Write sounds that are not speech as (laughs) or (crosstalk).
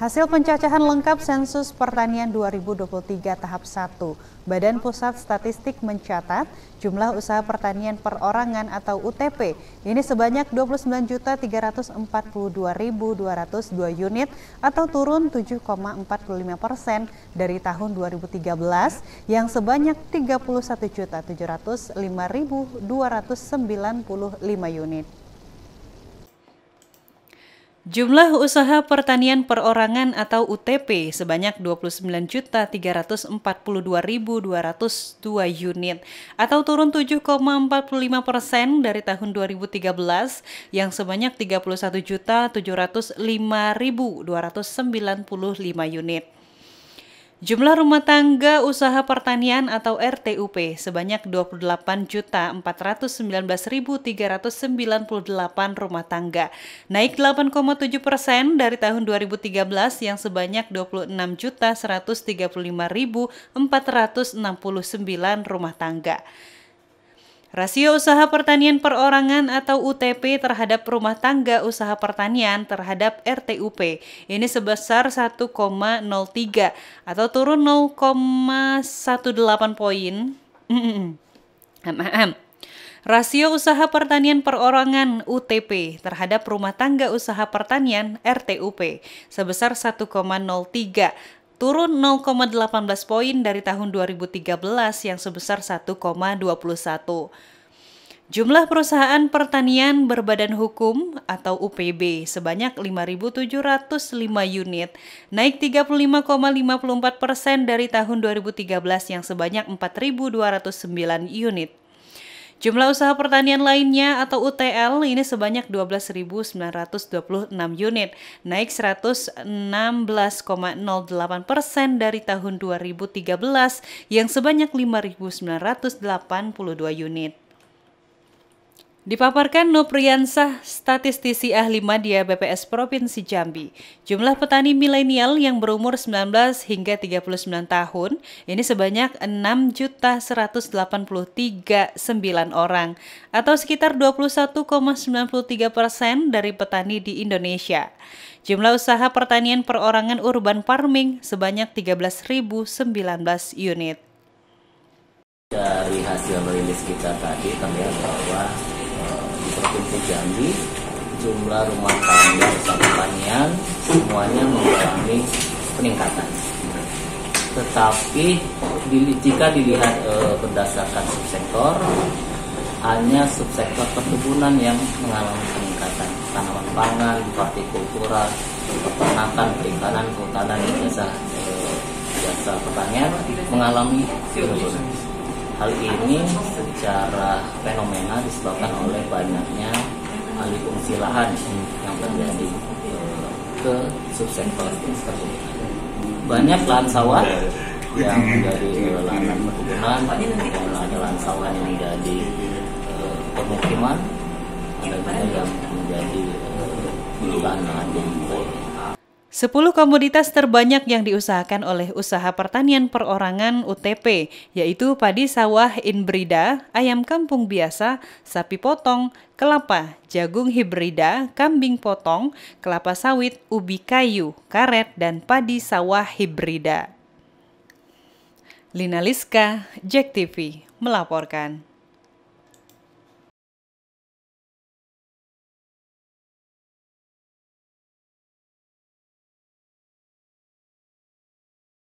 Hasil pencacahan lengkap sensus pertanian 2023 tahap 1, Badan Pusat Statistik mencatat jumlah usaha pertanian perorangan atau UTP ini sebanyak 29.342.202 unit atau turun 7,45 persen dari tahun 2013 yang sebanyak 31.705.295 unit. Jumlah usaha pertanian perorangan atau UTP sebanyak 29.342.202 unit atau turun 7,45 persen dari tahun 2013 yang sebanyak 31.705.295 unit. Jumlah rumah tangga usaha pertanian atau RTUP sebanyak 28.419.398 rumah tangga, naik 8,7 persen dari tahun 2013 yang sebanyak 26.135.469 rumah tangga. Rasio usaha pertanian perorangan atau UTP terhadap rumah tangga usaha pertanian terhadap RTUP ini sebesar 1,03 atau turun 0,18 poin. (laughs) Rasio usaha pertanian perorangan UTP terhadap rumah tangga usaha pertanian RTUP sebesar 1,03 turun 0,18 poin dari tahun 2013 yang sebesar 1,21. Jumlah perusahaan pertanian berbadan hukum atau UPB sebanyak 5.705 unit, naik 35,54 persen dari tahun 2013 yang sebanyak 4.209 unit. Jumlah usaha pertanian lainnya atau UTL ini sebanyak 12.926 unit, naik 116,08 persen dari tahun 2013 yang sebanyak 5.982 unit. Dipaparkan Nopriansah, statistisi ahli media BPS Provinsi Jambi, jumlah petani milenial yang berumur 19 hingga 39 tahun ini sebanyak 6.183.9 orang atau sekitar 21,93 persen dari petani di Indonesia. Jumlah usaha pertanian perorangan urban farming sebanyak 13.019 unit. Dari hasil rilis kita tadi terlihat bahwa Provinsi Jambi jumlah rumah tangga usaha pertanian semuanya mengalami peningkatan. Tetapi jika dilihat e, berdasarkan subsektor, hanya subsektor perkebunan yang mengalami peningkatan. Tanaman pangan, partikultura, peternakan, perikanan, kehutanan, jasa e, jasa pertanian mengalami penurunan. Hal ini secara fenomena disebabkan oleh banyaknya alih fungsi lahan yang terjadi eh, ke subsektor perkebunan. Banyak lahan sawah yang menjadi eh, lahan perkebunan, ada lahan sawah yang menjadi pemukiman, eh, permukiman, ada juga yang menjadi lahan lahan yang 10 komoditas terbanyak yang diusahakan oleh Usaha Pertanian Perorangan UTP, yaitu padi sawah inbrida, ayam kampung biasa, sapi potong, kelapa, jagung hibrida, kambing potong, kelapa sawit, ubi kayu, karet, dan padi sawah hibrida. Lina Liska, Jack TV, melaporkan.